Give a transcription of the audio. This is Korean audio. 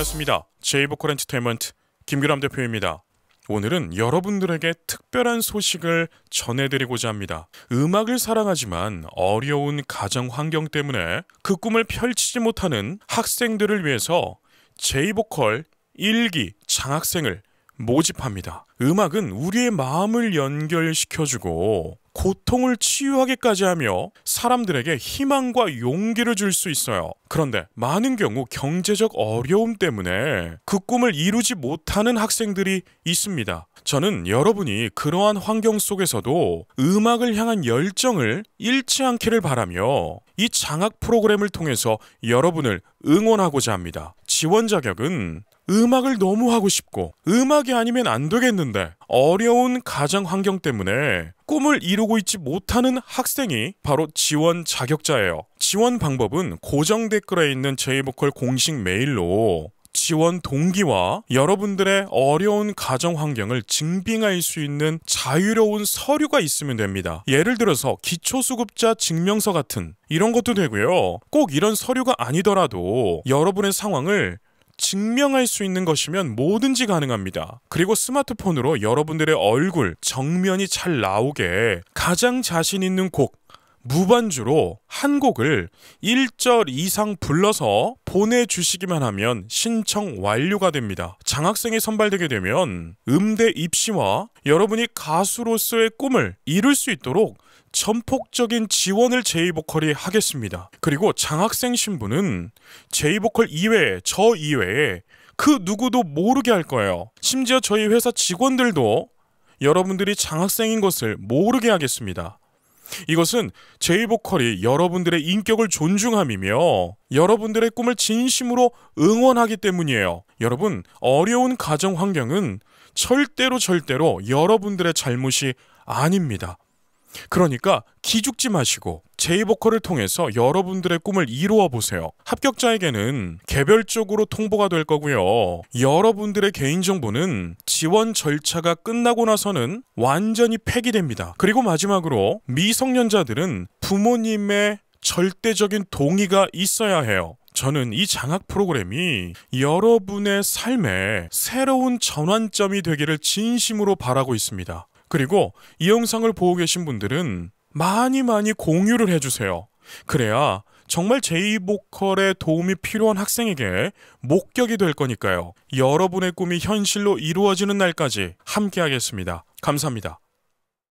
반갑습니다. 제이보컬 엔터테인먼트 김규람 대표입니다. 오늘은 여러분들에게 특별한 소식을 전해드리고자 합니다. 음악을 사랑하지만 어려운 가정 환경 때문에 그 꿈을 펼치지 못하는 학생들을 위해서 제이보컬 1기 장학생을 모집합니다. 음악은 우리의 마음을 연결시켜주고 고통을 치유하게까지 하며 사람들에게 희망과 용기를 줄 수 있어요. 그런데 많은 경우 경제적 어려움 때문에 그 꿈을 이루지 못하는 학생들이 있습니다. 저는 여러분이 그러한 환경 속에서도 음악을 향한 열정을 잃지 않기를 바라며 이 장학 프로그램을 통해서 여러분을 응원하고자 합니다. 지원 자격은 음악을 너무 하고 싶고 음악이 아니면 안 되겠는데 어려운 가정 환경 때문에 꿈을 이루고 있지 못하는 학생이 바로 지원 자격자예요. 지원 방법은 고정 댓글에 있는 제이보컬 공식 메일로 지원 동기와 여러분들의 어려운 가정 환경을 증빙할 수 있는 자유로운 서류가 있으면 됩니다. 예를 들어서 기초수급자 증명서 같은 이런 것도 되고요. 꼭 이런 서류가 아니더라도 여러분의 상황을 증명할 수 있는 것이면 뭐든지 가능합니다. 그리고 스마트폰으로 여러분들의 얼굴, 정면이 잘 나오게 가장 자신 있는 곡, 무반주로 한 곡을 1절 이상 불러서 보내주시기만 하면 신청 완료가 됩니다. 장학생이 선발되게 되면 음대 입시와 여러분이 가수로서의 꿈을 이룰 수 있도록 전폭적인 지원을 제이보컬이 하겠습니다. 그리고 장학생 신분은 제이보컬 이외에 저 이외에 그 누구도 모르게 할 거예요. 심지어 저희 회사 직원들도 여러분들이 장학생인 것을 모르게 하겠습니다. 이것은 제이보컬이 여러분들의 인격을 존중함이며 여러분들의 꿈을 진심으로 응원하기 때문이에요. 여러분, 어려운 가정 환경은 절대로 절대로 여러분들의 잘못이 아닙니다. 그러니까 기죽지 마시고 제이보컬을 통해서 여러분들의 꿈을 이루어 보세요. 합격자에게는 개별적으로 통보가 될 거고요. 여러분들의 개인정보는 지원 절차가 끝나고 나서는 완전히 폐기됩니다. 그리고 마지막으로 미성년자들은 부모님의 절대적인 동의가 있어야 해요. 저는 이 장학 프로그램이 여러분의 삶에 새로운 전환점이 되기를 진심으로 바라고 있습니다. 그리고 이 영상을 보고 계신 분들은 많이 많이 공유를 해주세요. 그래야 정말 제이보컬의 도움이 필요한 학생에게 목격이 될 거니까요. 여러분의 꿈이 현실로 이루어지는 날까지 함께하겠습니다. 감사합니다.